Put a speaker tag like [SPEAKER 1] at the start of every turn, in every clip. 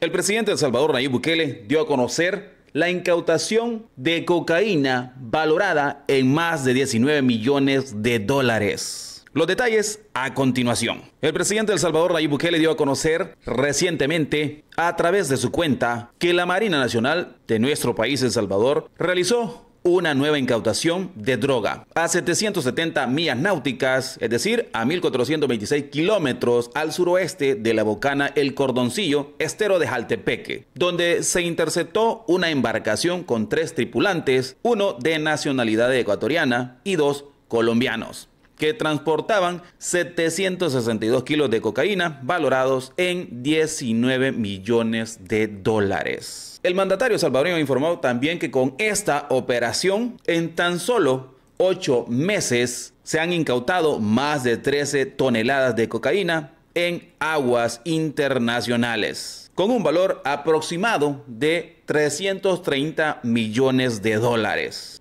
[SPEAKER 1] El presidente de El Salvador, Nayib Bukele, dio a conocer la incautación de cocaína valorada en más de 19 millones de dólares. Los detalles a continuación. El presidente de El Salvador, Nayib Bukele, dio a conocer recientemente a través de su cuenta que la Marina Nacional de nuestro país, El Salvador, realizó una nueva incautación de droga a 770 millas náuticas, es decir, a 1426 kilómetros al suroeste de la bocana El Cordoncillo, estero de Jaltepeque, donde se interceptó una embarcación con tres tripulantes, uno de nacionalidad ecuatoriana y dos colombianos que transportaban 762 kilos de cocaína valorados en 19 millones de dólares. El mandatario salvadoreño informó también que con esta operación, en tan solo 8 meses, se han incautado más de 13 toneladas de cocaína en aguas internacionales, con un valor aproximado de 330 millones de dólares.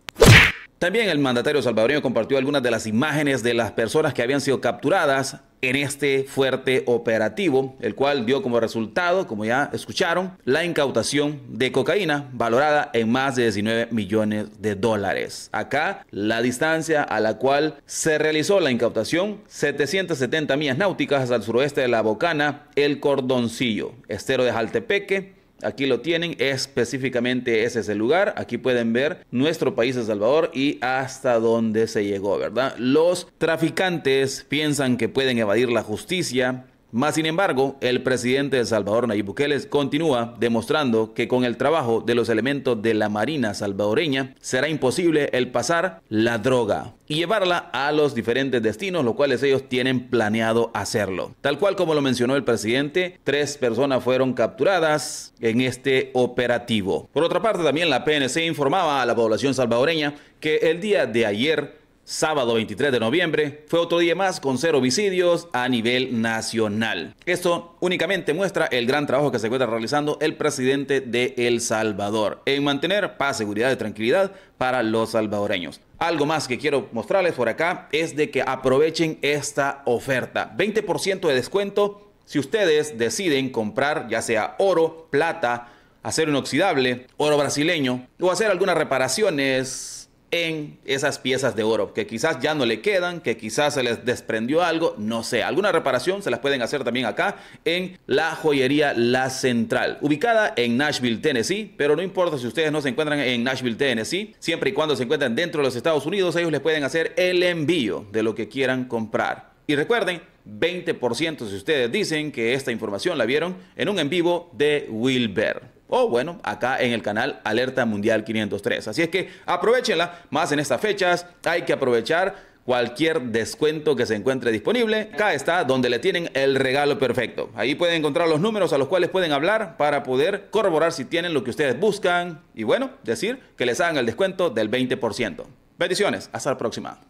[SPEAKER 1] También el mandatario salvadoreño compartió algunas de las imágenes de las personas que habían sido capturadas en este fuerte operativo, el cual dio como resultado, como ya escucharon, la incautación de cocaína valorada en más de 19 millones de dólares. Acá la distancia a la cual se realizó la incautación, 770 millas náuticas al suroeste de la Bocana, el Cordoncillo, estero de Jaltepeque, Aquí lo tienen, específicamente ese es el lugar. Aquí pueden ver nuestro país, El Salvador, y hasta dónde se llegó, ¿verdad? Los traficantes piensan que pueden evadir la justicia más sin embargo, el presidente de Salvador, Nayib Bukele, continúa demostrando que con el trabajo de los elementos de la Marina salvadoreña será imposible el pasar la droga y llevarla a los diferentes destinos, los cuales ellos tienen planeado hacerlo. Tal cual como lo mencionó el presidente, tres personas fueron capturadas en este operativo. Por otra parte, también la PNC informaba a la población salvadoreña que el día de ayer Sábado 23 de noviembre fue otro día más con cero homicidios a nivel nacional. Esto únicamente muestra el gran trabajo que se encuentra realizando el presidente de El Salvador en mantener paz, seguridad y tranquilidad para los salvadoreños. Algo más que quiero mostrarles por acá es de que aprovechen esta oferta. 20% de descuento si ustedes deciden comprar ya sea oro, plata, acero inoxidable, oro brasileño o hacer algunas reparaciones en esas piezas de oro, que quizás ya no le quedan, que quizás se les desprendió algo, no sé. Alguna reparación se las pueden hacer también acá en la joyería La Central, ubicada en Nashville, Tennessee, pero no importa si ustedes no se encuentran en Nashville, Tennessee, siempre y cuando se encuentren dentro de los Estados Unidos, ellos les pueden hacer el envío de lo que quieran comprar. Y recuerden, 20% si ustedes dicen que esta información la vieron en un en vivo de Wilber o bueno, acá en el canal Alerta Mundial 503. Así es que aprovechenla más en estas fechas, hay que aprovechar cualquier descuento que se encuentre disponible. Acá está donde le tienen el regalo perfecto. Ahí pueden encontrar los números a los cuales pueden hablar para poder corroborar si tienen lo que ustedes buscan y bueno, decir que les hagan el descuento del 20%. Bendiciones, hasta la próxima.